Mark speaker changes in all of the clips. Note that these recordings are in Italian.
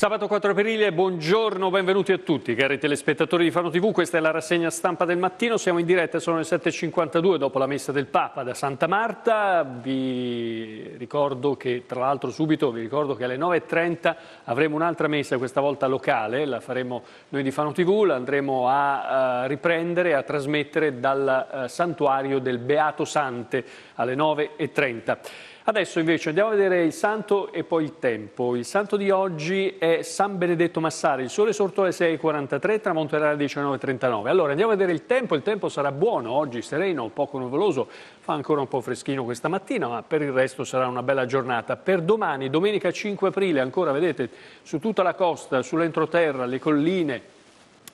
Speaker 1: Sabato 4 aprile, buongiorno, benvenuti a tutti cari telespettatori di Fano TV, questa è la rassegna stampa del mattino, siamo in diretta, sono le 7.52 dopo la messa del Papa da Santa Marta, vi ricordo che tra l'altro subito vi ricordo che alle 9.30 avremo un'altra messa, questa volta locale, la faremo noi di Fano TV, la andremo a eh, riprendere, a trasmettere dal eh, santuario del Beato Sante alle 9.30. Adesso invece andiamo a vedere il santo e poi il tempo. Il santo di oggi è San Benedetto Massari, il sole sorto alle 6.43, tramonterà alle 19.39. Allora andiamo a vedere il tempo, il tempo sarà buono oggi, sereno, poco nuvoloso, fa ancora un po' freschino questa mattina, ma per il resto sarà una bella giornata. Per domani, domenica 5 aprile, ancora vedete, su tutta la costa, sull'entroterra, le colline,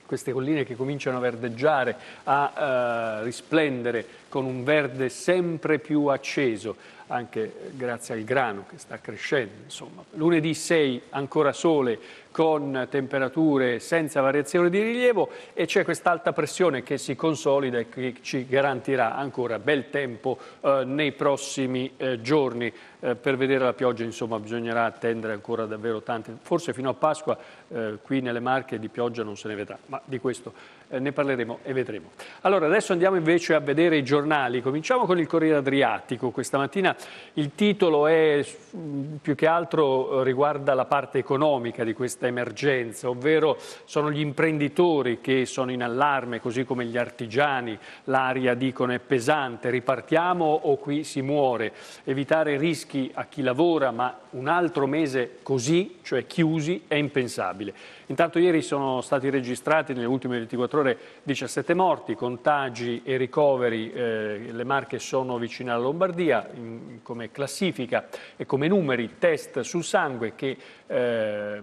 Speaker 1: queste colline che cominciano a verdeggiare, a eh, risplendere con un verde sempre più acceso, anche grazie al grano che sta crescendo. Insomma. Lunedì 6 ancora sole, con temperature senza variazione di rilievo e c'è quest'alta pressione che si consolida e che ci garantirà ancora bel tempo eh, nei prossimi eh, giorni. Eh, per vedere la pioggia insomma, bisognerà attendere ancora davvero tante, forse fino a Pasqua eh, qui nelle Marche di pioggia non se ne vedrà, ma di questo eh, ne parleremo e vedremo. Allora, adesso andiamo invece a vedere i giornali. Cominciamo con il Corriere Adriatico. Questa mattina il titolo è, mm, più che altro eh, riguarda la parte economica di questa emergenza, ovvero sono gli imprenditori che sono in allarme, così come gli artigiani. L'aria, dicono, è pesante. Ripartiamo o qui si muore. Evitare rischi a chi lavora, ma un altro mese così, cioè chiusi, è impensabile. Intanto ieri sono stati registrati nelle ultime 24 ore 17 morti, contagi e ricoveri, eh, le marche sono vicine alla Lombardia in, come classifica e come numeri, test sul sangue che eh,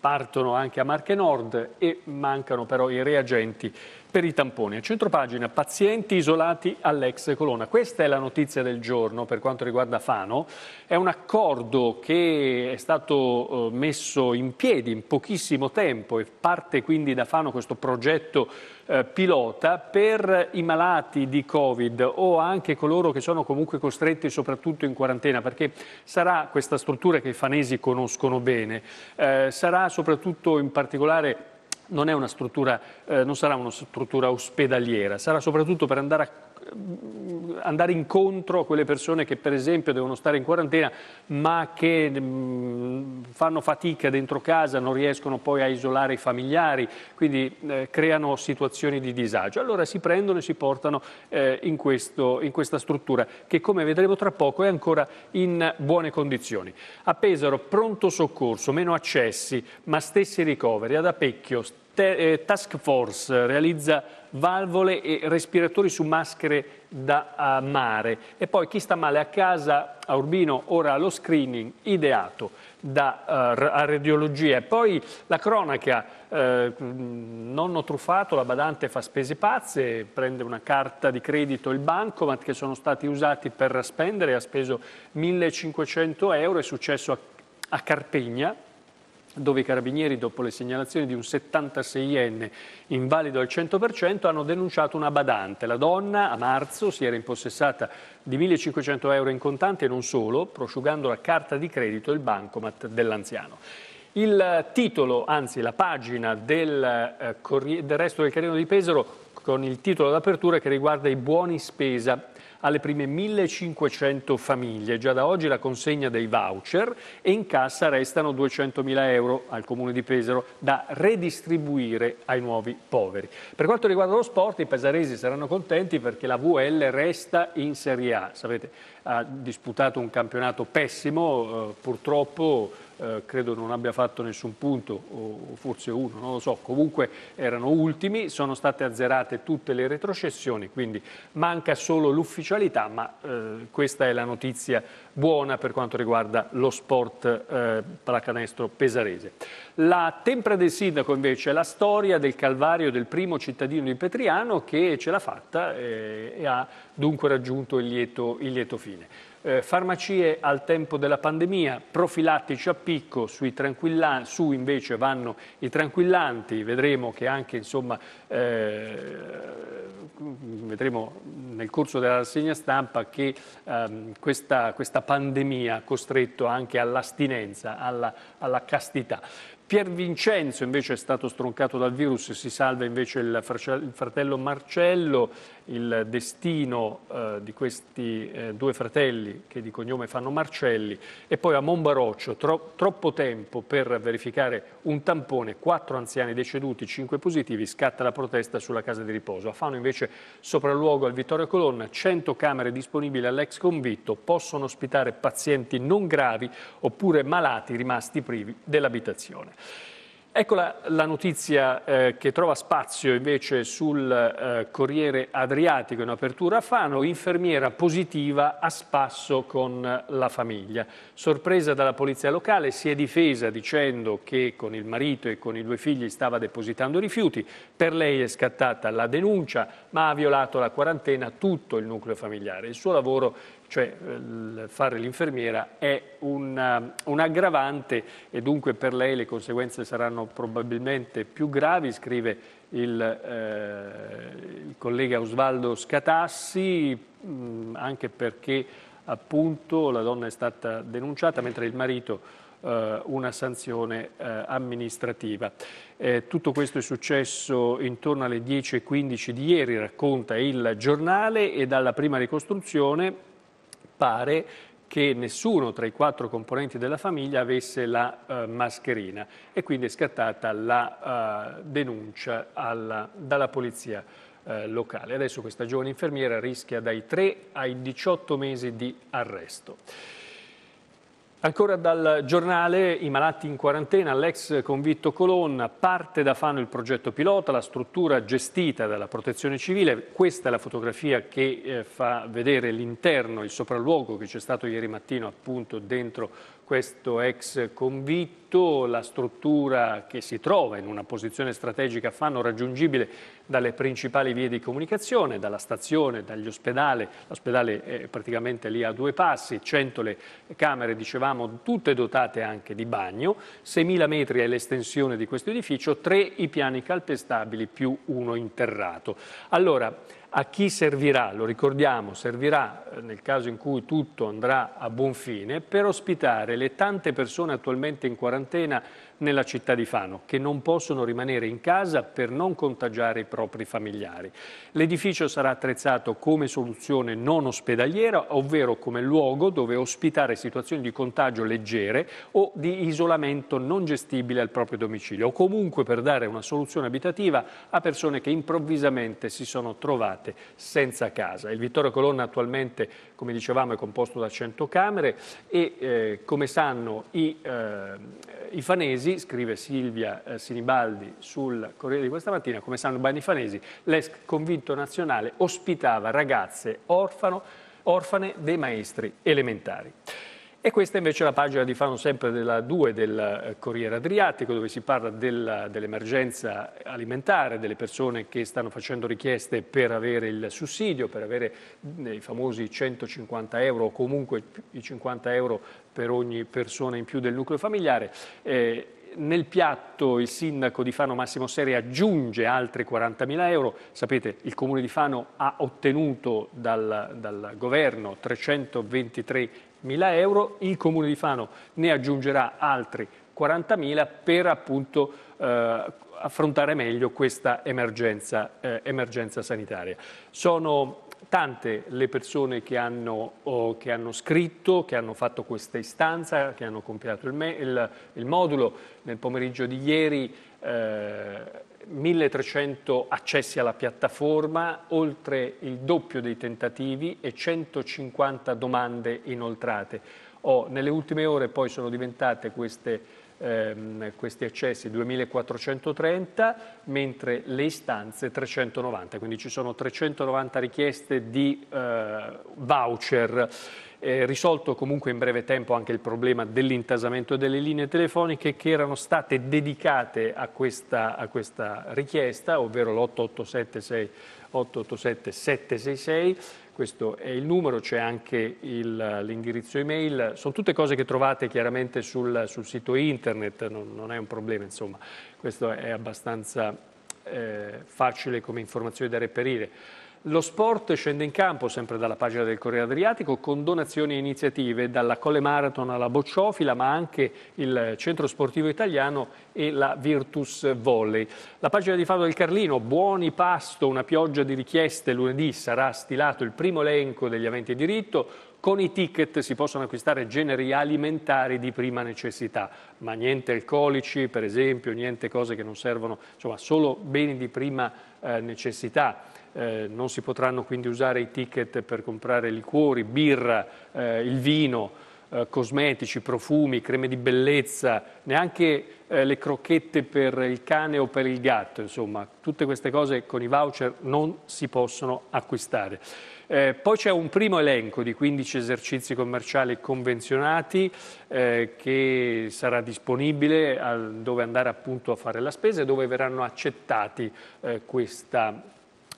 Speaker 1: partono anche a Marche Nord e mancano però i reagenti per i tamponi. A centropagina, pazienti isolati all'ex colonna. Questa è la notizia del giorno per quanto riguarda Fano. È un accordo che è stato eh, messo in piedi in pochissimo tempo e parte quindi da Fano questo progetto eh, pilota per i malati di Covid o anche coloro che sono comunque costretti soprattutto in quarantena perché sarà questa struttura che i fanesi conoscono bene. Eh, sarà soprattutto in particolare non, è una eh, non sarà una struttura ospedaliera, sarà soprattutto per andare a Mm, andare incontro a quelle persone che per esempio devono stare in quarantena ma che mh, mm, fanno fatica dentro casa, non riescono poi a isolare i familiari, quindi eh, creano situazioni di disagio. Allora si prendono e si portano eh, in, questo, in questa struttura che come vedremo tra poco è ancora in buone condizioni. A Pesaro pronto soccorso, meno accessi ma stessi ricoveri, ad Apecchio eh, task force realizza valvole e respiratori su maschere da eh, mare. E poi chi sta male a casa, a Urbino, ora lo screening ideato da uh, radiologia. E poi la cronaca, eh, mm, nonno truffato, la badante fa spese pazze, prende una carta di credito il bancomat che sono stati usati per spendere, ha speso 1500 euro, è successo a, a Carpegna, dove i carabinieri, dopo le segnalazioni di un 76enne invalido al 100%, hanno denunciato una badante. La donna a marzo si era impossessata di 1.500 euro in contanti e non solo, prosciugando la carta di credito e il bancomat dell'anziano. Il titolo, anzi la pagina del, eh, del resto del Carino di Pesaro con il titolo d'apertura che riguarda i buoni spesa alle prime 1500 famiglie. Già da oggi la consegna dei voucher e in cassa restano 200.000 euro al Comune di Pesaro da redistribuire ai nuovi poveri. Per quanto riguarda lo sport, i pesaresi saranno contenti perché la VL resta in Serie A. Sapete, ha disputato un campionato pessimo, eh, purtroppo eh, credo non abbia fatto nessun punto, o forse uno, non lo so, comunque erano ultimi, sono state azzerate tutte le retrocessioni, quindi manca solo l'ufficialità, ma eh, questa è la notizia buona per quanto riguarda lo sport eh, pallacanestro pesarese. La tempra del sindaco invece è la storia del calvario del primo cittadino di Petriano che ce l'ha fatta eh, e ha dunque raggiunto il lieto, il lieto fine eh, farmacie al tempo della pandemia, profilattici a picco, su invece vanno i tranquillanti, vedremo che anche insomma, eh, vedremo nel corso della rassegna stampa che ehm, questa, questa, pandemia ha costretto anche all'astinenza, alla, alla castità. Pier Vincenzo invece è stato stroncato dal virus, si salva invece il fratello Marcello il destino eh, di questi eh, due fratelli che di cognome fanno Marcelli e poi a Monbaroccio tro troppo tempo per verificare un tampone, quattro anziani deceduti, cinque positivi, scatta la protesta sulla casa di riposo. A Fano invece sopralluogo al Vittorio Colonna, 100 camere disponibili all'ex convitto, possono ospitare pazienti non gravi oppure malati rimasti privi dell'abitazione. Ecco la, la notizia eh, che trova spazio invece sul eh, Corriere Adriatico in apertura a Fano, infermiera positiva a spasso con la famiglia. Sorpresa dalla polizia locale, si è difesa dicendo che con il marito e con i due figli stava depositando rifiuti, per lei è scattata la denuncia ma ha violato la quarantena tutto il nucleo familiare. Il suo lavoro cioè eh, fare l'infermiera è un, eh, un aggravante e dunque per lei le conseguenze saranno probabilmente più gravi, scrive il, eh, il collega Osvaldo Scatassi, mh, mm, anche perché appunto la donna è stata denunciata mentre il marito eh, una sanzione amministrativa. tutto questo è successo intorno alle 10.15 di ieri, racconta il giornale, e dalla prima ricostruzione pare che nessuno tra i quattro componenti della famiglia avesse la uh, mascherina e quindi è scattata la uh, denuncia alla, dalla polizia uh, locale. Adesso questa giovane infermiera rischia dai 3 ai 18 mesi di arresto. Ancora dal giornale I malati in quarantena, l'ex convitto Colonna, parte da Fano il progetto pilota, la struttura gestita dalla protezione civile, questa è la fotografia che eh, fa vedere l'interno, il sopralluogo che c'è stato ieri mattino appunto dentro questo ex convitto, la struttura che si trova in una posizione strategica fanno raggiungibile dalle principali vie di comunicazione, dalla stazione, dagli ospedali, l'ospedale è praticamente lì a due passi, 100 le camere, dicevamo, tutte dotate anche di bagno, 6.000 metri è l'estensione di questo edificio, tre i piani calpestabili più uno interrato. Allora, a chi servirà, lo ricordiamo, servirà eh, nel caso in cui tutto andrà a buon fine per ospitare le tante persone attualmente in quarantena nella città di Fano, che non possono rimanere in casa per non contagiare i propri familiari. L'edificio sarà attrezzato come soluzione non ospedaliera, ovvero come luogo dove ospitare situazioni di contagio leggere o di isolamento non gestibile al proprio domicilio, o comunque per dare una soluzione abitativa a persone che improvvisamente si sono trovate senza casa. Il Vittorio Colonna attualmente come dicevamo è composto da 100 camere e eh, come sanno i, eh, i, fanesi, scrive Silvia eh, Sinibaldi sul Corriere di questa mattina, come sanno i fanesi, l'ex convinto nazionale ospitava ragazze orfano, orfane dei maestri elementari. E questa invece è la pagina di Fano sempre della 2 del eh, Corriere Adriatico dove si parla dell'emergenza alimentare, delle persone che stanno facendo richieste per avere il sussidio, per avere i famosi 150 euro o comunque i 50 euro per ogni persona in più del nucleo familiare. Eh, nel piatto il sindaco di Fano Massimo Seri aggiunge altri 40.000 euro. Sapete, il comune di Fano ha ottenuto dal, dal governo 323 40.000 euro, il Comune di Fano ne aggiungerà altri 40.000 per appunto eh, affrontare meglio questa emergenza, eh, emergenza, sanitaria. Sono tante le persone che hanno, oh, che hanno, scritto, che hanno fatto questa istanza, che hanno compilato il, il, il modulo nel pomeriggio di ieri. Eh, 1300 accessi alla piattaforma, oltre il doppio dei tentativi e 150 domande inoltrate. Oh, nelle ultime ore poi sono diventate queste, ehm, questi accessi 2430, mentre le istanze 390, quindi ci sono 390 richieste di eh, voucher eh, risolto comunque in breve tempo anche il problema dell'intasamento delle linee telefoniche che erano state dedicate a questa, a questa richiesta, ovvero l'8876. 887 766 questo è il numero, c'è anche l'indirizzo email, sono tutte cose che trovate chiaramente sul, sul sito internet, non, non, è un problema, insomma, questo è abbastanza eh, facile come informazione da reperire. Lo sport scende in campo sempre dalla pagina del Corriere Adriatico con donazioni e iniziative dalla Colle Marathon alla Bocciofila ma anche il Centro Sportivo Italiano e la Virtus Volley. La pagina di Fado del Carlino, buoni pasto, una pioggia di richieste, lunedì sarà stilato il primo elenco degli aventi diritto, con i ticket si possono acquistare generi alimentari di prima necessità, ma niente alcolici per esempio, niente cose che non servono, insomma solo beni di prima eh, necessità eh, non si potranno quindi usare i ticket per comprare liquori, birra, eh, il vino, eh, cosmetici, profumi, creme di bellezza, neanche eh, le crocchette per il cane o per il gatto, insomma, tutte queste cose con i voucher non si possono acquistare. Eh, poi c'è un primo elenco di 15 esercizi commerciali convenzionati eh, che sarà disponibile a, dove andare appunto a fare la spesa e dove verranno accettati eh, questa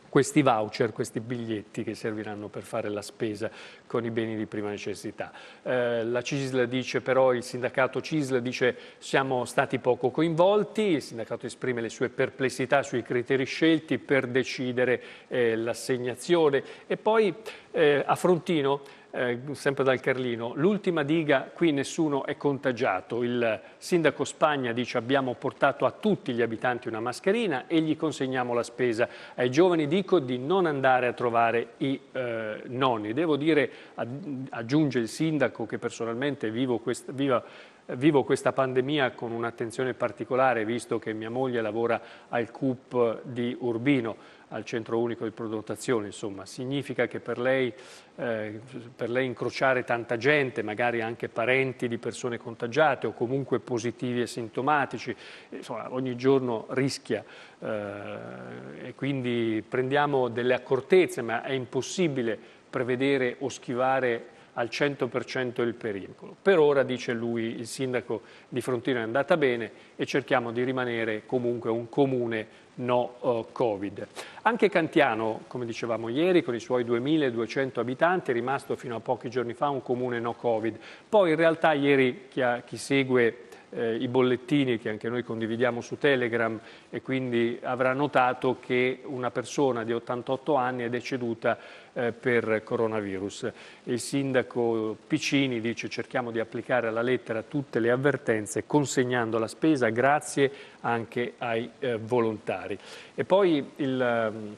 Speaker 1: questi voucher, questi biglietti che serviranno per fare la spesa con i beni di prima necessità. Eh, la Cisla dice però, il sindacato Cisla dice siamo stati poco coinvolti, il sindacato esprime le sue perplessità sui criteri scelti per decidere eh, l'assegnazione e poi eh, a Frontino eh, sempre dal Carlino, l'ultima diga qui nessuno è contagiato, il sindaco Spagna dice abbiamo portato a tutti gli abitanti una mascherina e gli consegniamo la spesa, ai giovani dico di non andare a trovare i eh, nonni, devo dire aggiunge il sindaco che personalmente vivo quest, viva vivo questa pandemia con un'attenzione particolare visto che mia moglie lavora al CUP di Urbino al centro unico di prenotazione, insomma, significa che per lei, eh, per lei, incrociare tanta gente, magari anche parenti di persone contagiate o comunque positivi e sintomatici, insomma, ogni giorno rischia eh, e quindi prendiamo delle accortezze, ma è impossibile prevedere o schivare al 100% il pericolo. Per ora, dice lui, il sindaco di Frontino è andata bene e cerchiamo di rimanere comunque un comune no eh, Covid. Anche Cantiano, come dicevamo ieri, con i suoi 2.200 abitanti è rimasto fino a pochi giorni fa un comune no Covid. Poi in realtà ieri chi, ha, chi segue eh, i bollettini che anche noi condividiamo su Telegram e quindi avrà notato che una persona di 88 anni è deceduta eh, per coronavirus. Il sindaco Piccini dice cerchiamo di applicare alla lettera tutte le avvertenze consegnando la spesa grazie anche ai eh, volontari. E poi il ehm,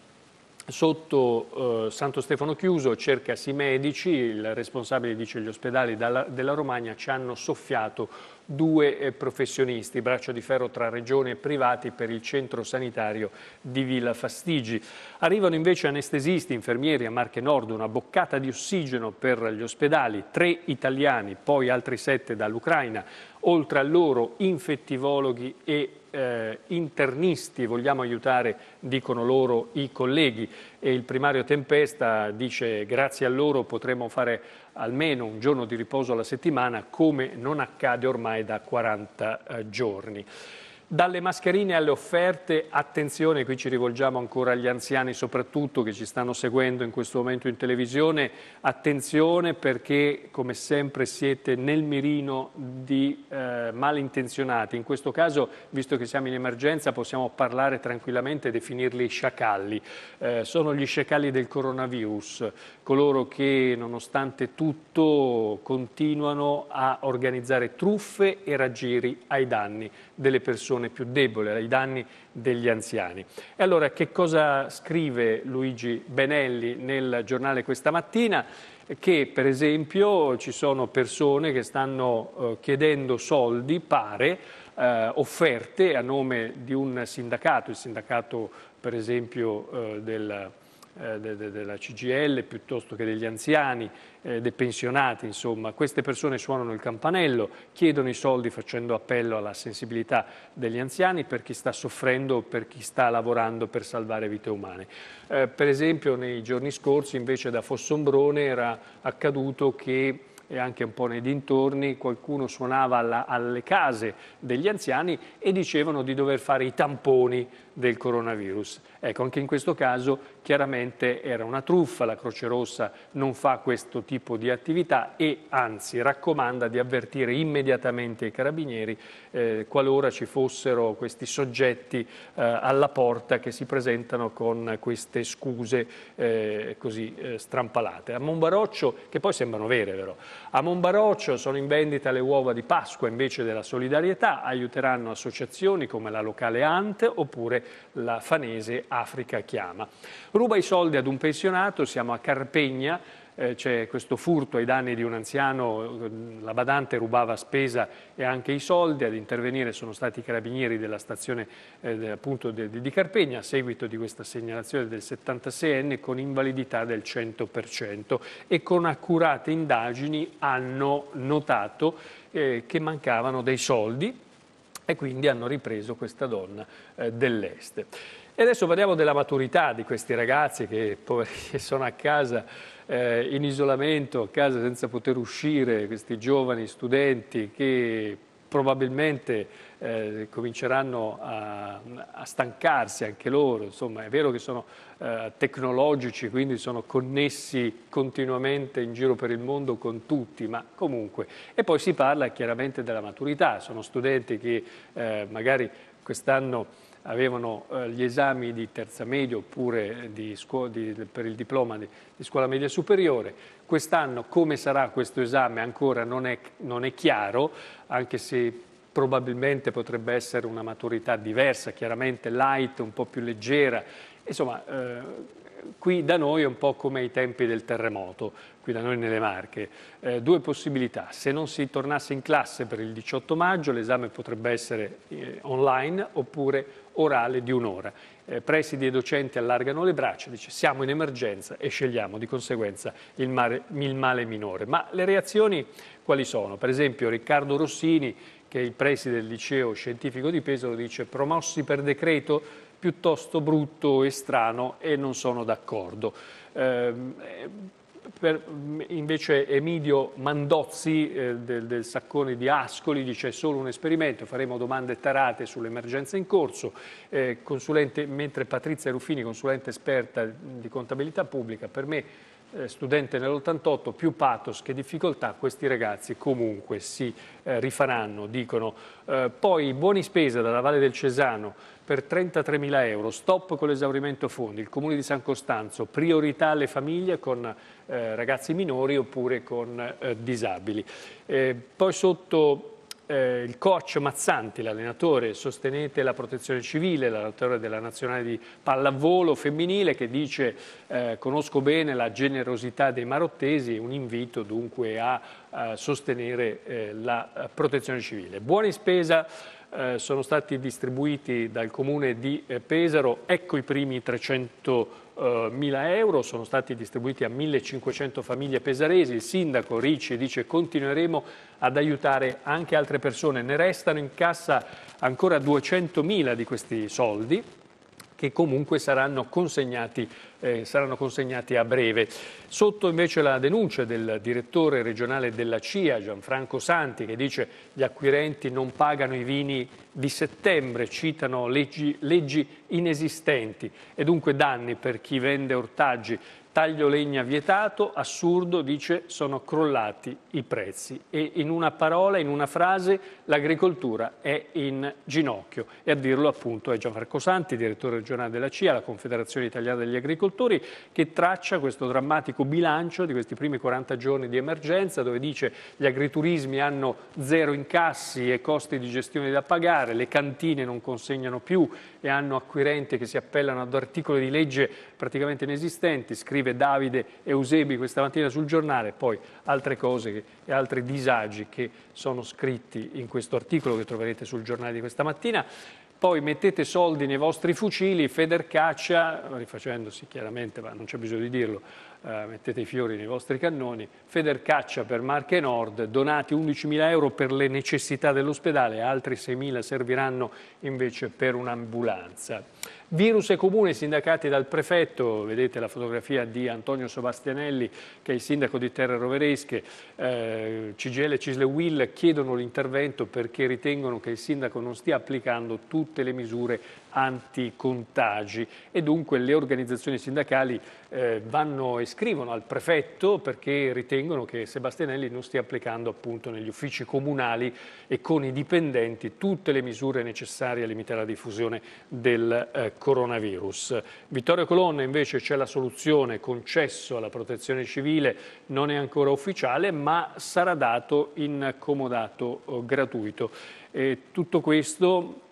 Speaker 1: sotto eh, Santo Stefano Chiuso cercasi medici, il responsabile dice gli ospedali dalla, della Romagna ci hanno soffiato due eh, professionisti, braccio di ferro tra regione e privati per il centro sanitario di Villa Fastigi. Arrivano invece anestesisti, infermieri a Marche Nord, una boccata di ossigeno per gli ospedali, tre italiani, poi altri sette dall'Ucraina, oltre a loro infettivologhi e eh, internisti, vogliamo aiutare, dicono loro, i colleghi e il primario Tempesta dice grazie a loro potremo fare almeno un giorno di riposo alla settimana come non accade ormai da 40 eh, giorni. Dalle mascherine alle offerte, attenzione, qui ci rivolgiamo ancora agli anziani soprattutto che ci stanno seguendo in questo momento in televisione, attenzione perché come sempre siete nel mirino di eh, malintenzionati, in questo caso visto che siamo in emergenza possiamo parlare tranquillamente e definirli sciacalli, eh, sono gli sciacalli del coronavirus, coloro che nonostante tutto continuano a organizzare truffe e raggiri ai danni delle persone più deboli, ai danni degli anziani. E allora che cosa scrive Luigi Benelli nel giornale questa mattina? Che per esempio ci sono persone che stanno eh, chiedendo soldi, pare, eh, offerte a nome di un sindacato, il sindacato per esempio eh, del eh, della CGL piuttosto che degli anziani, eh, dei pensionati, insomma. Queste persone suonano il campanello, chiedono i soldi facendo appello alla sensibilità degli anziani per chi sta soffrendo o per chi sta lavorando per salvare vite umane. Eh, per esempio nei giorni scorsi invece da Fossombrone era accaduto che e anche un po' nei dintorni, qualcuno suonava alla, alle case degli anziani e dicevano di dover fare i tamponi del coronavirus. Ecco, anche in questo caso chiaramente era una truffa, la Croce Rossa non fa questo tipo di attività e anzi raccomanda di avvertire immediatamente i carabinieri eh, qualora ci fossero questi soggetti eh, alla porta che si presentano con queste scuse eh, così eh, strampalate. A Monbaroccio, che poi sembrano vere, vero? A Monbaroccio sono in vendita le uova di Pasqua invece della solidarietà, aiuteranno associazioni come la locale ANT oppure la fanese Africa Chiama ruba i soldi ad un pensionato, siamo a Carpegna, eh, c'è questo furto ai danni di un anziano, eh, la badante rubava spesa e anche i soldi, ad intervenire sono stati i carabinieri della stazione eh, appunto de, de, di Carpegna a seguito di questa segnalazione del 76enne con invalidità del 100% e con accurate indagini hanno notato eh, che mancavano dei soldi e quindi hanno ripreso questa donna eh, dell'est. E adesso parliamo della maturità di questi ragazzi che, poveri, sono a casa eh, in isolamento, a casa senza poter uscire, questi giovani studenti che probabilmente eh, cominceranno a, a, stancarsi anche loro, insomma è vero che sono eh, tecnologici, quindi sono connessi continuamente in giro per il mondo con tutti, ma comunque. E poi si parla chiaramente della maturità, sono studenti che eh, magari quest'anno avevano eh, gli esami di terza media oppure di di, per il diploma di, di scuola media superiore. Quest'anno come sarà questo esame ancora non è, non è chiaro, anche se probabilmente potrebbe essere una maturità diversa, chiaramente light, un po' più leggera. Insomma, eh, qui da noi è un po' come ai tempi del terremoto, qui da noi nelle Marche. Eh, due possibilità, se non si tornasse in classe per il 18 maggio l'esame potrebbe essere eh, online oppure orale di un'ora. Eh, presidi e docenti allargano le braccia, dice siamo in emergenza e scegliamo di conseguenza il, mare, il male minore. Ma le reazioni quali sono? Per esempio Riccardo Rossini, che è il preside del liceo scientifico di Pesaro, dice promossi per decreto piuttosto brutto e strano e non sono d'accordo. Ehm, eh, per, invece Emidio Mandozzi eh, del, del, Saccone di Ascoli dice è solo un esperimento, faremo domande tarate sull'emergenza in corso, eh, mentre Patrizia Ruffini, consulente esperta di contabilità pubblica, per me eh, studente nell'88, più pathos che difficoltà, questi ragazzi comunque si eh, rifaranno, dicono. Eh, poi buoni spesa dalla Valle del Cesano, per 33.000 euro, stop con l'esaurimento fondi, il Comune di San Costanzo, priorità alle famiglie con eh, ragazzi minori oppure con eh, disabili. Eh, poi sotto eh, il coach Mazzanti, l'allenatore, sostenete la protezione civile, l'allenatore della nazionale di pallavolo femminile che dice eh, conosco bene la generosità dei marottesi, un invito dunque a, a sostenere eh, la protezione civile. Buoni spesa eh, sono stati distribuiti dal comune di eh, Pesaro, ecco i primi 300 eh, mila euro, sono stati distribuiti a 1500 famiglie pesaresi, il sindaco Ricci dice continueremo ad aiutare anche altre persone, ne restano in cassa ancora 200 mila di questi soldi che comunque saranno consegnati eh, saranno consegnati a breve. Sotto invece la denuncia del direttore regionale della CIA, Gianfranco Santi, che dice gli acquirenti non pagano i vini di settembre, citano leggi, leggi inesistenti e dunque danni per chi vende ortaggi taglio legna vietato, assurdo, dice sono crollati i prezzi e in una parola, in una frase, l'agricoltura è in ginocchio e a dirlo appunto è Gianfranco Santi, direttore regionale della CIA, la Confederazione Italiana degli Agricoltori, che traccia questo drammatico bilancio di questi primi 40 giorni di emergenza dove dice gli agriturismi hanno zero incassi e costi di gestione da pagare, le cantine non consegnano più e hanno acquirenti che si appellano ad articoli di legge praticamente inesistenti, scrive scrive Davide Eusebi questa mattina sul giornale, poi altre cose e altri disagi che sono scritti in questo articolo che troverete sul giornale di questa mattina. Poi mettete soldi nei vostri fucili, Federcaccia, rifacendosi chiaramente, ma non c'è bisogno di dirlo, eh, mettete i fiori nei vostri cannoni, Federcaccia per Marche Nord, donati 11.000 euro per le necessità dell'ospedale, altri 6.000 serviranno invece per un'ambulanza. Virus e comune sindacati dal prefetto, vedete la fotografia di Antonio Sebastianelli che è il sindaco di Terre Roveresche, eh, CGL e Cisle Will chiedono l'intervento perché ritengono che il sindaco non stia applicando tutte le misure anticontagi e dunque le organizzazioni sindacali eh, vanno e scrivono al prefetto perché ritengono che Sebastianelli non stia applicando appunto negli uffici comunali e con i dipendenti tutte le misure necessarie a limitare la diffusione del eh, coronavirus. Vittorio Colonna invece c'è la soluzione concesso alla protezione civile, non è ancora ufficiale ma sarà dato in comodato eh, gratuito. E tutto questo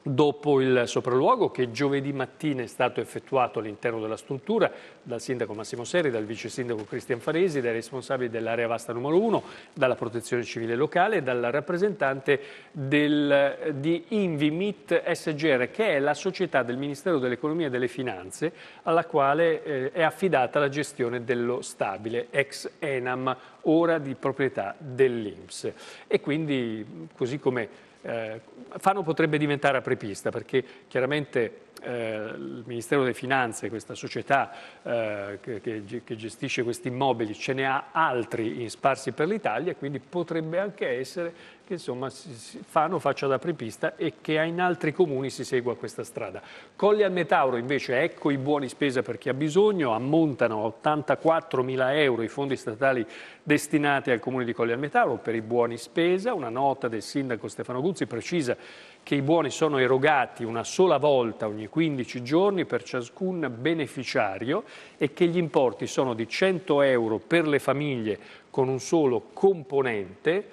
Speaker 1: Dopo il sopralluogo che giovedì mattina è stato effettuato all'interno della struttura dal sindaco Massimo Seri, dal vice sindaco Cristian Faresi, dai responsabili dell'area vasta numero 1, dalla protezione civile locale e dalla rappresentante del, di Invimit SGR che è la società del Ministero dell'Economia e delle Finanze alla quale eh, è affidata la gestione dello stabile ex Enam, ora di proprietà dell'Inps. E quindi così come eh, Fano potrebbe diventare apripista perché chiaramente eh, il Ministero delle Finanze, questa società eh, che, che, gestisce questi immobili, ce ne ha altri in sparsi per l'Italia, quindi potrebbe anche essere che insomma, Fano faccia da prepista e che in altri comuni si segua questa strada. Colli al Metauro invece, ecco i buoni spesa per chi ha bisogno, ammontano a 84 mila euro i fondi statali destinati al comune di Colli al Metauro per i buoni spesa, una nota del sindaco Stefano Guzzi precisa che i buoni sono erogati una sola volta ogni 15 giorni per ciascun beneficiario e che gli importi sono di 100 euro per le famiglie con un solo componente,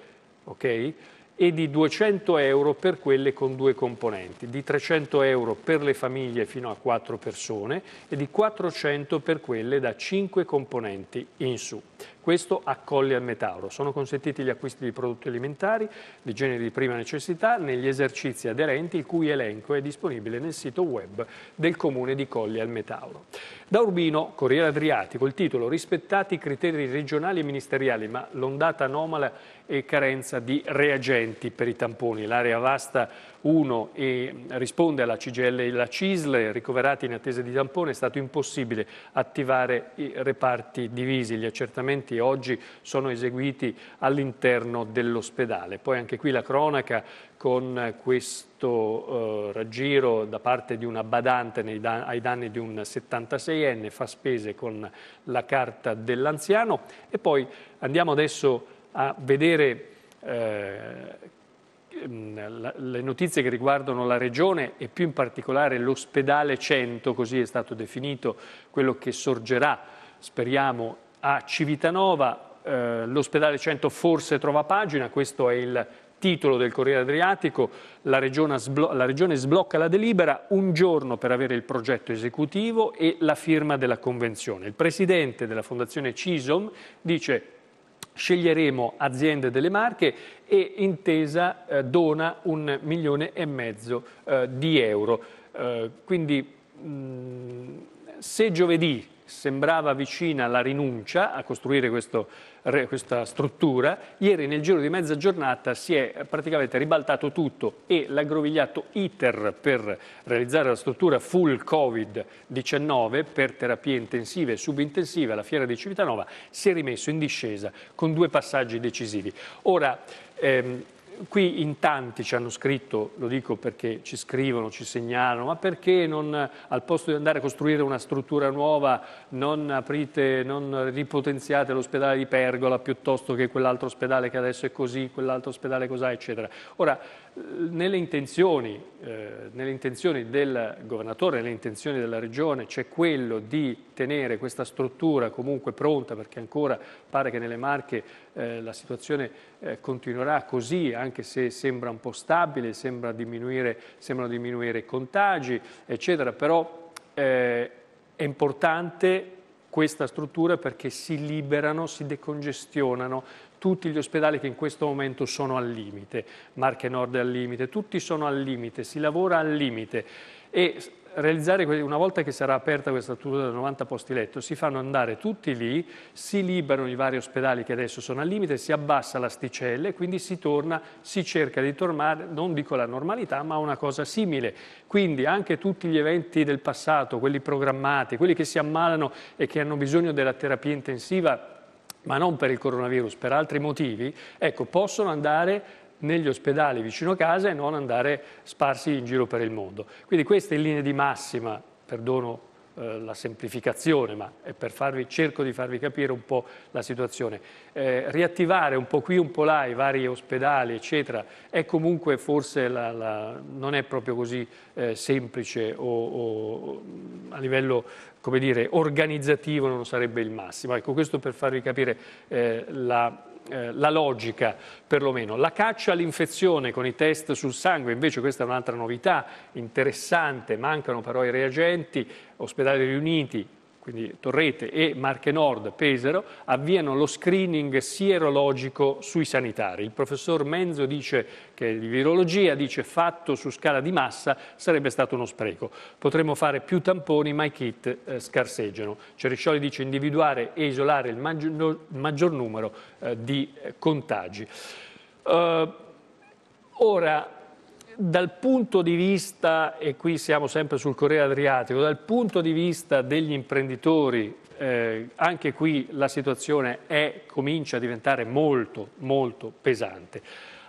Speaker 1: ok? e di 200 euro per quelle con due componenti, di 300 euro per le famiglie fino a 4 persone e di 400 per quelle da 5 componenti in su. Questo a Colli al Metauro. Sono consentiti gli acquisti di prodotti alimentari di generi di prima necessità negli esercizi aderenti, il cui elenco è disponibile nel sito web del comune di Colli al Metauro. Da Urbino, Corriere Adriatico, il titolo Rispettati i criteri regionali e ministeriali, ma l'ondata anomala e carenza di reagenti per i tamponi. L'area vasta uno e risponde alla CGL e alla CISL, ricoverati in attesa di tampone, è stato impossibile attivare i reparti divisi. Gli accertamenti oggi sono eseguiti all'interno dell'ospedale. Poi anche qui la cronaca con questo eh, raggiro da parte di una badante dan ai danni di un 76enne, fa spese con la carta dell'anziano. E poi andiamo adesso a vedere eh, Ehm, le notizie che riguardano la regione e più in particolare l'ospedale 100, così è stato definito quello che sorgerà, speriamo, a Civitanova. Eh, l'ospedale 100 forse trova pagina, questo è il titolo del Corriere Adriatico, la regione, la regione sblocca la delibera, un giorno per avere il progetto esecutivo e la firma della convenzione. Il presidente della fondazione CISOM dice sceglieremo aziende delle Marche e Intesa eh, dona un milione e mezzo eh, di euro. Eh, quindi mh, mm, se giovedì sembrava vicina la rinuncia a costruire questo questa struttura, ieri nel giro di mezza giornata si è praticamente ribaltato tutto e l'aggrovigliato ITER per realizzare la struttura full Covid-19 per terapie intensive e subintensive alla Fiera di Civitanova si è rimesso in discesa con due passaggi decisivi. Ora, ehm, Qui in tanti ci hanno scritto, lo dico perché ci scrivono, ci segnalano, ma perché non, al posto di andare a costruire una struttura nuova non aprite, non ripotenziate l'ospedale di Pergola piuttosto che quell'altro ospedale che adesso è così, quell'altro ospedale cos'ha, eccetera. Ora, nelle intenzioni, eh, nelle intenzioni, del governatore, nelle intenzioni della Regione c'è quello di tenere questa struttura comunque pronta perché ancora pare che nelle Marche eh, la situazione eh, continuerà così anche se sembra un po' stabile, sembra diminuire, sembrano diminuire i contagi eccetera, però eh, è importante questa struttura perché si liberano, si decongestionano tutti gli ospedali che in questo momento sono al limite, Marche Nord è al limite, tutti sono al limite, si lavora al limite e realizzare, una volta che sarà aperta questa struttura da 90 posti letto, si fanno andare tutti lì, si liberano i vari ospedali che adesso sono al limite, si abbassa l'asticella e quindi si torna, si cerca di tornare, non dico la normalità, ma una cosa simile. Quindi anche tutti gli eventi del passato, quelli programmati, quelli che si ammalano e che hanno bisogno della terapia intensiva, ma non per il coronavirus, per altri motivi, ecco, possono andare negli ospedali vicino a casa e non andare sparsi in giro per il mondo. Quindi questa è in linea di massima, perdono eh, la semplificazione, ma farvi, cerco di farvi capire un po' la situazione. Eh, riattivare un po' qui, un po' là i vari ospedali, eccetera, è comunque forse la, la, non è proprio così eh, semplice o, o a livello come dire, organizzativo non sarebbe il massimo. Ecco, questo per farvi capire eh, la eh, la logica perlomeno. La caccia all'infezione con i test sul sangue, invece questa è un'altra novità interessante, mancano però i reagenti, ospedali riuniti, quindi Torrete e Marche Nord, Pesaro, avviano lo screening sierologico sui sanitari. Il professor Menzo dice che di virologia, dice fatto su scala di massa, sarebbe stato uno spreco. Potremmo fare più tamponi, ma i kit eh, scarseggiano. Ceriscioli dice individuare e isolare il maggior, maggior numero eh, di eh, contagi. Uh, ora, dal punto di vista, e qui siamo sempre sul Corriere Adriatico, dal punto di vista degli imprenditori, eh, anche qui la situazione è, comincia a diventare molto, molto pesante.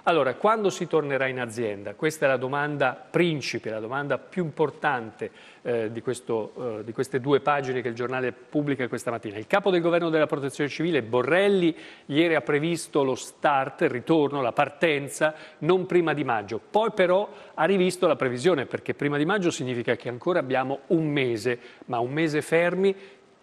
Speaker 1: Allora, quando si tornerà in azienda? Questa è la domanda principe, la domanda più importante eh, di, questo, eh, di, queste due pagine che il giornale pubblica questa mattina. Il capo del governo della protezione civile, Borrelli, ieri ha previsto lo start, il ritorno, la partenza, non prima di maggio. Poi però ha rivisto la previsione, perché prima di maggio significa che ancora abbiamo un mese, ma un mese fermi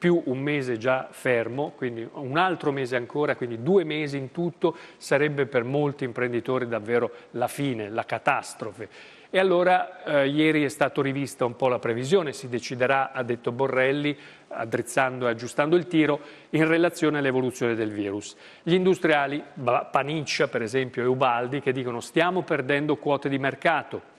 Speaker 1: più un mese già fermo, quindi un altro mese ancora, quindi due mesi in tutto, sarebbe per molti imprenditori davvero la fine, la catastrofe. E allora eh, ieri è stata rivista un po' la previsione, si deciderà, ha detto Borrelli, addrizzando e aggiustando il tiro, in relazione all'evoluzione del virus. Gli industriali, Paniccia per esempio e Ubaldi, che dicono stiamo perdendo quote di mercato,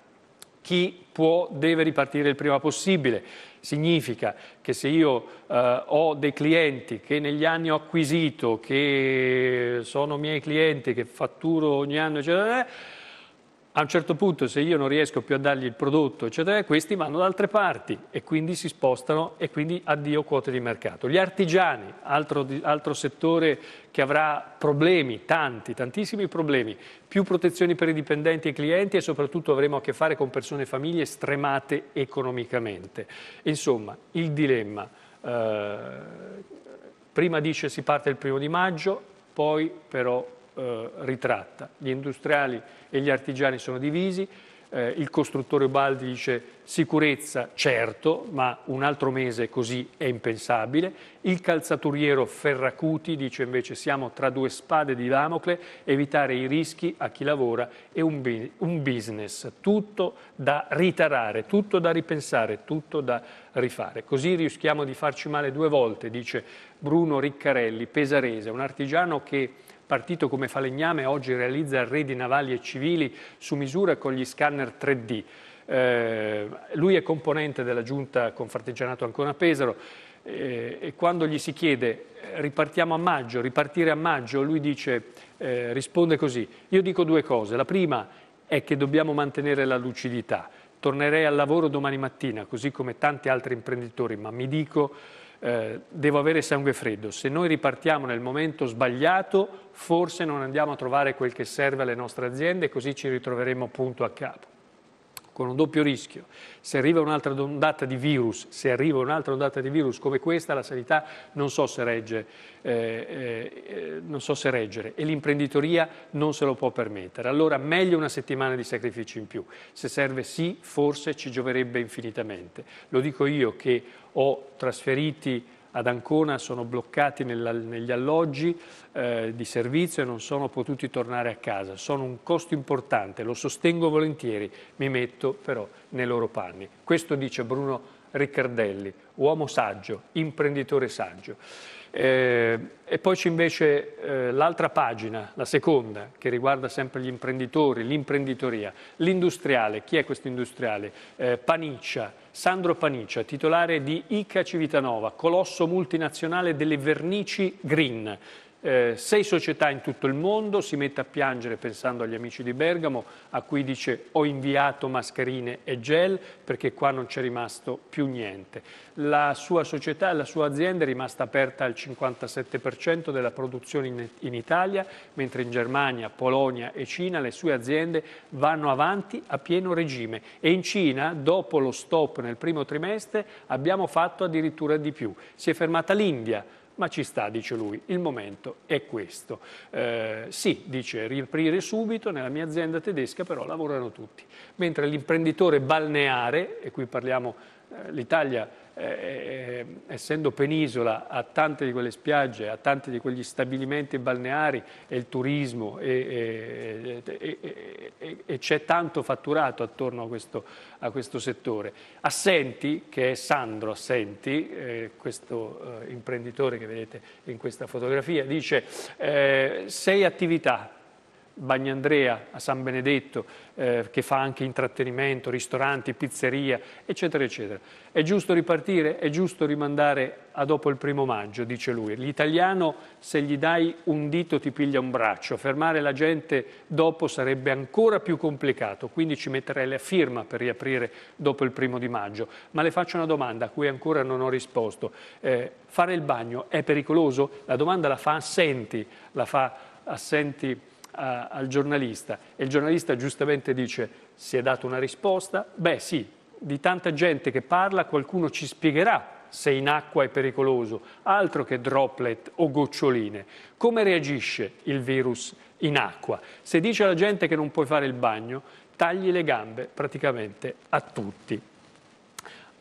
Speaker 1: chi può deve ripartire il prima possibile. Significa che se io eh, ho dei clienti che negli anni ho acquisito, che sono miei clienti, che fatturo ogni anno, eccetera, eccetera a un certo punto se io non riesco più a dargli il prodotto, eccetera, questi vanno da altre parti e quindi si spostano e quindi addio quote di mercato. Gli artigiani, altro, altro settore che avrà problemi, tanti, tantissimi problemi, più protezioni per i dipendenti e i clienti e soprattutto avremo a che fare con persone e famiglie stremate economicamente. Insomma, il dilemma. Eh, prima dice si parte il primo di maggio, poi però eh, ritratta. Gli industriali e gli artigiani sono divisi, eh, il costruttore Baldi dice sicurezza certo, ma un altro mese così è impensabile. Il calzaturiero Ferracuti dice invece siamo tra due spade di Damocle, evitare i rischi a chi lavora è un, un business, tutto da ritarare, tutto da ripensare, tutto da rifare. Così rischiamo di farci male due volte, dice Bruno Riccarelli, pesarese, un artigiano che partito come Falegname oggi realizza arredi navali e civili su misura con gli scanner 3D. Eh, lui è componente della giunta Confartigianato Ancona Pesaro eh, e quando gli si chiede eh, ripartiamo a maggio, ripartire a maggio, lui dice, eh, risponde così, io dico due cose, la prima è che dobbiamo mantenere la lucidità, tornerei al lavoro domani mattina, così come tanti altri imprenditori, ma mi dico eh, devo avere sangue freddo, se noi ripartiamo nel momento sbagliato forse non andiamo a trovare quel che serve alle nostre aziende e così ci ritroveremo punto a capo con un doppio rischio. Se arriva un'altra ondata di virus, se arriva un'altra ondata di virus come questa, la sanità non so se regge, eh, eh, eh, non so se reggere e l'imprenditoria non se lo può permettere. Allora meglio una settimana di sacrifici in più. Se serve sì, forse ci gioverebbe infinitamente. Lo dico io che ho trasferiti ad Ancona sono bloccati nella, negli alloggi eh, di servizio e non sono potuti tornare a casa. Sono un costo importante, lo sostengo volentieri, mi metto però nei loro panni. Questo dice Bruno Riccardelli, uomo saggio, imprenditore saggio. Eh, e poi c'è invece eh, l'altra pagina, la seconda, che riguarda sempre gli imprenditori, l'imprenditoria, l'industriale, chi è questo industriale? Eh, Paniccia, Sandro Paniccia, titolare di Ica Civitanova, colosso multinazionale delle vernici green, eh, sei società in tutto il mondo, si mette a piangere pensando agli amici di Bergamo, a cui dice ho inviato mascherine e gel perché qua non c'è rimasto più niente. La sua società, la sua azienda è rimasta aperta al 57% della produzione in, in Italia, mentre in Germania, Polonia e Cina le sue aziende vanno avanti a pieno regime e in Cina, dopo lo stop nel primo trimestre, abbiamo fatto addirittura di più. Si è fermata l'India ma ci sta, dice lui, il momento è questo. Eh, sì, dice, riaprire subito, nella mia azienda tedesca però lavorano tutti. Mentre l'imprenditore balneare, e qui parliamo L'Italia, eh, eh, essendo penisola, ha tante di quelle spiagge, ha tanti di quegli stabilimenti balneari e il turismo e, e, e, e c'è tanto fatturato attorno a questo, a questo, settore. Assenti, che è Sandro Assenti, eh, questo eh, imprenditore che vedete in questa fotografia, dice eh, sei attività Bagnandrea a San Benedetto, eh, che fa anche intrattenimento, ristoranti, pizzeria, eccetera, eccetera. È giusto ripartire, è giusto rimandare a dopo il primo maggio, dice lui. L'italiano, se gli dai un dito, ti piglia un braccio. Fermare la gente dopo sarebbe ancora più complicato, quindi ci metterei la firma per riaprire dopo il primo di maggio. Ma le faccio una domanda a cui ancora non ho risposto. Eh, fare il bagno è pericoloso? La domanda la fa assenti, la fa assenti a, al giornalista e il giornalista giustamente dice si è data una risposta, beh sì, di tanta gente che parla qualcuno ci spiegherà se in acqua è pericoloso, altro che droplet o goccioline. Come reagisce il virus in acqua? Se dice alla gente che non puoi fare il bagno, tagli le gambe praticamente a tutti.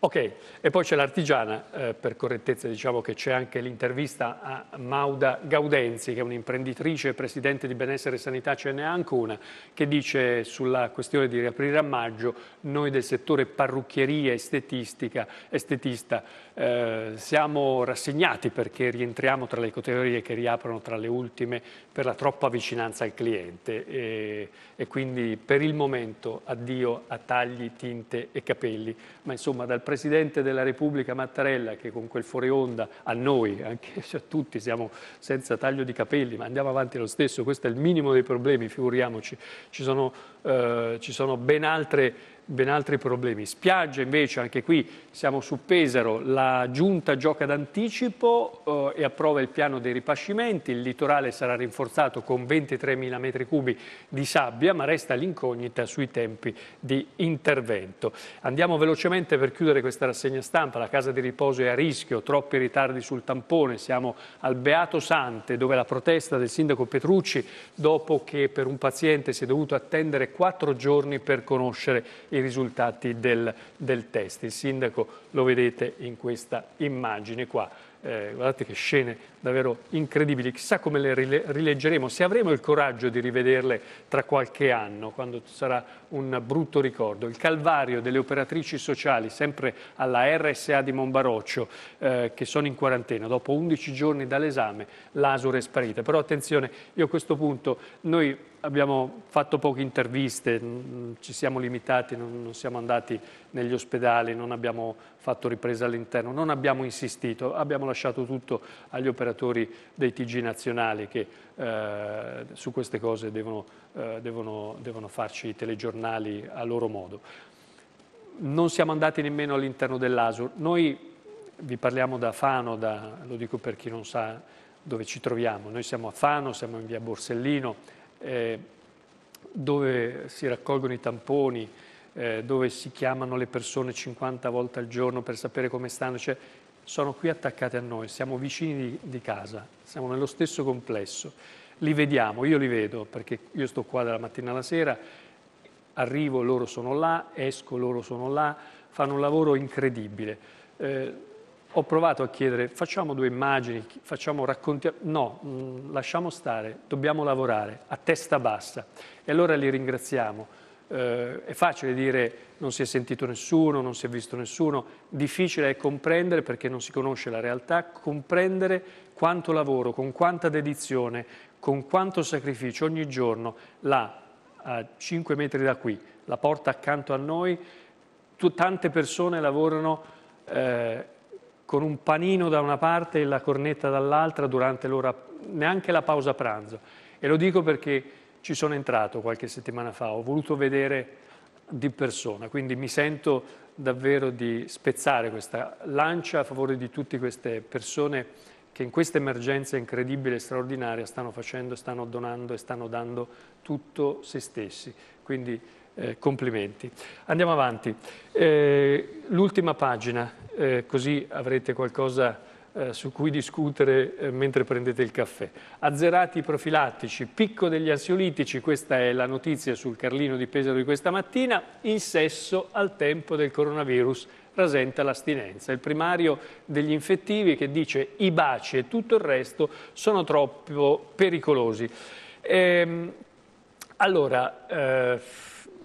Speaker 1: Ok, e poi c'è l'artigiana, eh, per correttezza diciamo che c'è anche l'intervista a Mauda Gaudenzi, che è un'imprenditrice e presidente di Benessere e Sanità, ce n'è anche una, che dice sulla questione di riaprire a maggio, noi del settore parrucchieria estetistica, estetista, eh, siamo rassegnati perché rientriamo tra le categorie che riaprono tra le ultime per la troppa vicinanza al cliente e, e quindi per il momento addio a tagli, tinte e capelli, ma insomma dal Presidente della Repubblica Mattarella che con quel fuori onda a noi, anche a tutti siamo senza taglio di capelli, ma andiamo avanti lo stesso, questo è il minimo dei problemi, figuriamoci, ci sono, eh, ci sono ben altre ben altri problemi. Spiaggia invece, anche qui siamo su Pesaro, la giunta gioca d'anticipo eh, e approva il piano dei ripascimenti, il litorale sarà rinforzato con 23.000 metri cubi di sabbia, ma resta l'incognita sui tempi di intervento. Andiamo velocemente per chiudere questa rassegna stampa, la casa di riposo è a rischio, troppi ritardi sul tampone, siamo al Beato Sante dove la protesta del sindaco Petrucci dopo che per un paziente si è dovuto attendere quattro giorni per conoscere i risultati del, del test. Il sindaco lo vedete in questa immagine qua. Eh, guardate che scene davvero incredibili, chissà come le rileggeremo, se avremo il coraggio di rivederle tra qualche anno, quando sarà un brutto ricordo. Il calvario delle operatrici sociali, sempre alla RSA di Monbaroccio, eh, che sono in quarantena. Dopo 11 giorni dall'esame, l'Asura è sparita. Però attenzione, io a questo punto, noi abbiamo fatto poche interviste, mm, ci siamo limitati, non, non siamo andati negli ospedali, non abbiamo fatto riprese all'interno, non abbiamo insistito, abbiamo lasciato tutto agli operatori dei TG nazionali che eh, su queste cose devono, eh, devono, devono farci i telegiornali a loro modo. Non siamo andati nemmeno all'interno dell'ASUR. Noi vi parliamo da Fano, da, lo dico per chi non sa dove ci troviamo. Noi siamo a Fano, siamo in via Borsellino, eh, dove si raccolgono i tamponi, eh, dove si chiamano le persone 50 volte al giorno per sapere come stanno. Cioè, sono qui attaccate a noi, siamo vicini di, di casa, siamo nello stesso complesso, li vediamo, io li vedo perché io sto qua dalla mattina alla sera, arrivo, loro sono là, esco, loro sono là, fanno un lavoro incredibile. Eh, ho provato a chiedere, facciamo due immagini, facciamo racconti, no, mh, mm, lasciamo stare, dobbiamo lavorare a testa bassa. E allora li ringraziamo eh, è facile dire non si è sentito nessuno, non si è visto nessuno, difficile è comprendere perché non si conosce la realtà, comprendere quanto lavoro, con quanta dedizione, con quanto sacrificio ogni giorno là a 5 metri da qui, la porta accanto a noi, tante persone lavorano eh, con un panino da una parte e la cornetta dall'altra durante l'ora, neanche la pausa pranzo. E lo dico perché ci sono entrato qualche settimana fa, ho voluto vedere di persona, quindi mi sento davvero di spezzare questa lancia a favore di tutte queste persone che in questa emergenza incredibile e straordinaria stanno facendo, stanno donando e stanno dando tutto se stessi. Quindi eh, complimenti. Andiamo avanti. Eh, l'ultima pagina, eh, così avrete qualcosa eh, su cui discutere eh, mentre prendete il caffè. Azzerati i profilattici, picco degli ansiolitici, questa è la notizia sul Carlino di Pesaro di questa mattina, in sesso al tempo del coronavirus rasenta l'astinenza. Il primario degli infettivi che dice i baci e tutto il resto sono troppo pericolosi. Ehm, allora, eh,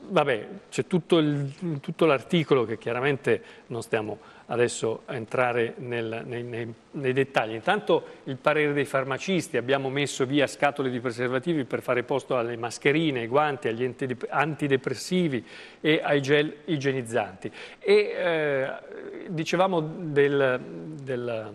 Speaker 1: vabbè, c'è tutto, il, tutto l'articolo che chiaramente non stiamo adesso a entrare nel, nei, nei, nei, dettagli. Intanto il parere dei farmacisti, abbiamo messo via scatole di preservativi per fare posto alle mascherine, ai guanti, agli antidepressivi e ai gel igienizzanti. E eh, dicevamo del, del,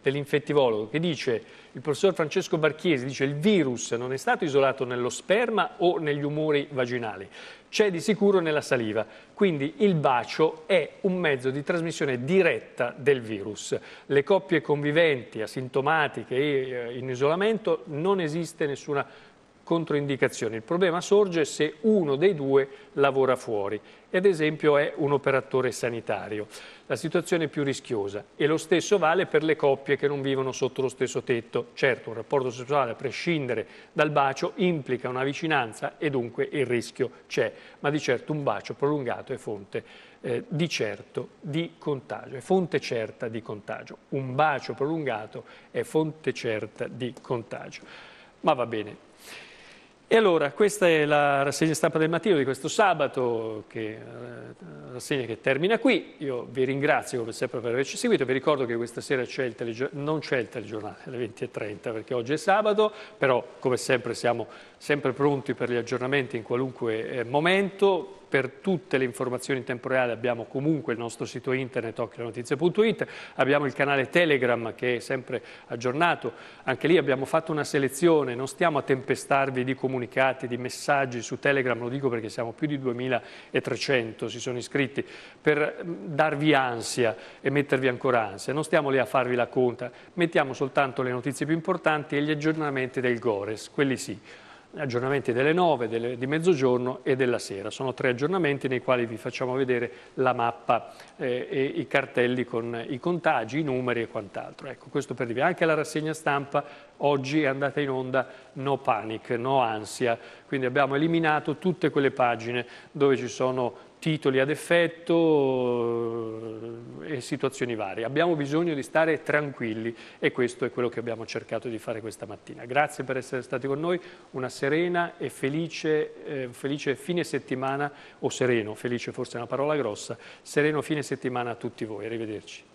Speaker 1: dell'infettivologo che dice il professor Francesco Barchiesi dice che il virus non è stato isolato nello sperma o negli umori vaginali c'è di sicuro nella saliva, quindi il bacio è un mezzo di trasmissione diretta del virus. Le coppie conviventi, asintomatiche e eh, in isolamento non esiste nessuna controindicazioni. Il problema sorge se uno dei due lavora fuori ad esempio è un operatore sanitario. La situazione è più rischiosa e lo stesso vale per le coppie che non vivono sotto lo stesso tetto. Certo, un rapporto sessuale a prescindere dal bacio implica una vicinanza e dunque il rischio c'è, ma di certo un bacio prolungato è fonte eh, di certo di contagio, è fonte certa di contagio. Un bacio prolungato è fonte certa di contagio. Ma va bene, e allora, questa è la rassegna stampa del mattino di questo sabato, che, eh, rassegna che termina qui. Io vi ringrazio come sempre per averci seguito, vi ricordo che questa sera c'è il non c'è il telegiornale alle 20.30 perché oggi è sabato, però come sempre siamo sempre pronti per gli aggiornamenti in qualunque eh, momento. Per tutte le informazioni in tempo reale abbiamo comunque il nostro sito internet occhionotizie.it, abbiamo il canale Telegram che è sempre aggiornato, anche lì abbiamo fatto una selezione, non stiamo a tempestarvi di comunicati, di messaggi su Telegram, lo dico perché siamo più di 2300 si sono iscritti, per mm, darvi ansia e mettervi ancora ansia, non stiamo lì a farvi la conta, mettiamo soltanto le notizie più importanti e gli aggiornamenti del Gores, quelli sì aggiornamenti delle 9, delle, di mezzogiorno e della sera. Sono tre aggiornamenti nei quali vi facciamo vedere la mappa eh, e i cartelli con i contagi, i numeri e quant'altro. Ecco, questo per dire. Anche la rassegna stampa oggi è andata in onda no panic, no ansia, quindi abbiamo eliminato tutte quelle pagine dove ci sono titoli ad effetto eh, e situazioni varie. Abbiamo bisogno di stare tranquilli e questo è quello che abbiamo cercato di fare questa mattina. Grazie per essere stati con noi, una serena e felice, eh, felice fine settimana, o sereno, felice forse è una parola grossa, sereno fine settimana a tutti voi, arrivederci.